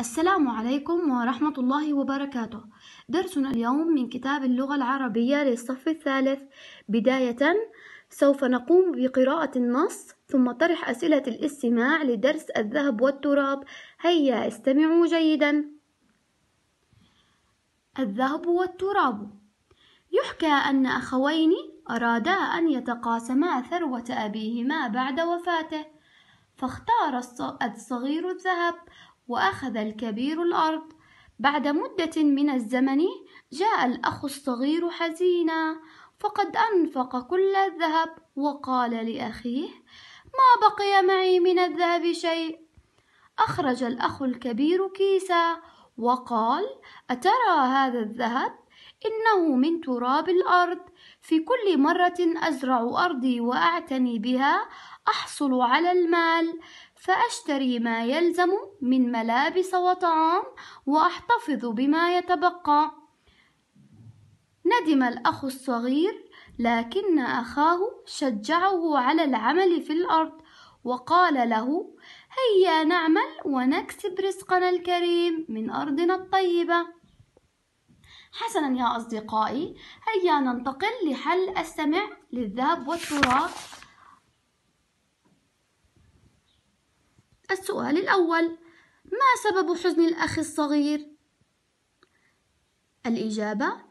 السلام عليكم ورحمة الله وبركاته درسنا اليوم من كتاب اللغة العربية للصف الثالث بداية سوف نقوم بقراءة النص ثم طرح أسئلة الاستماع لدرس الذهب والتراب هيا استمعوا جيدا الذهب والتراب يحكى أن أخوين أرادا أن يتقاسما ثروة أبيهما بعد وفاته فاختار الصغير الذهب وأخذ الكبير الأرض بعد مدة من الزمن جاء الأخ الصغير حزينا فقد أنفق كل الذهب وقال لأخيه ما بقي معي من الذهب شيء أخرج الأخ الكبير كيسا وقال أترى هذا الذهب إنه من تراب الأرض في كل مرة أزرع أرضي وأعتني بها أحصل على المال فأشتري ما يلزم من ملابس وطعام وأحتفظ بما يتبقى ندم الأخ الصغير لكن أخاه شجعه على العمل في الأرض وقال له هيا نعمل ونكسب رزقنا الكريم من أرضنا الطيبة حسنا يا أصدقائي هيا ننتقل لحل السمع للذهب والتراب السؤال الأول ما سبب حزن الأخ الصغير؟ الإجابة